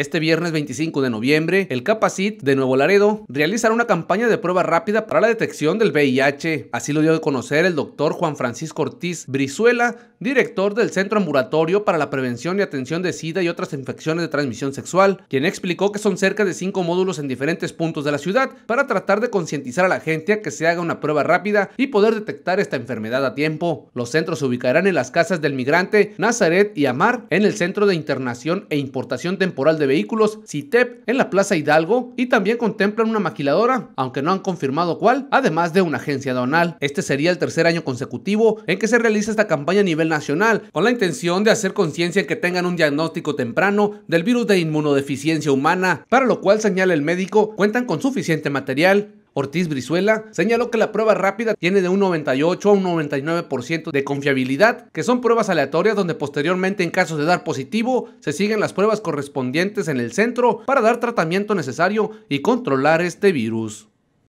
Este viernes 25 de noviembre, el Capacit de Nuevo Laredo realizará una campaña de prueba rápida para la detección del VIH. Así lo dio a conocer el doctor Juan Francisco Ortiz Brizuela, director del Centro Ambulatorio para la Prevención y Atención de SIDA y otras infecciones de transmisión sexual, quien explicó que son cerca de cinco módulos en diferentes puntos de la ciudad para tratar de concientizar a la gente a que se haga una prueba rápida y poder detectar esta enfermedad a tiempo. Los centros se ubicarán en las casas del migrante Nazaret y Amar, en el Centro de Internación e Importación Temporal de vehículos CITEP en la Plaza Hidalgo y también contemplan una maquiladora, aunque no han confirmado cuál, además de una agencia donal. Este sería el tercer año consecutivo en que se realiza esta campaña a nivel nacional, con la intención de hacer conciencia que tengan un diagnóstico temprano del virus de inmunodeficiencia humana, para lo cual señala el médico cuentan con suficiente material. Ortiz Brizuela, señaló que la prueba rápida tiene de un 98 a un 99% de confiabilidad, que son pruebas aleatorias donde posteriormente en caso de dar positivo se siguen las pruebas correspondientes en el centro para dar tratamiento necesario y controlar este virus.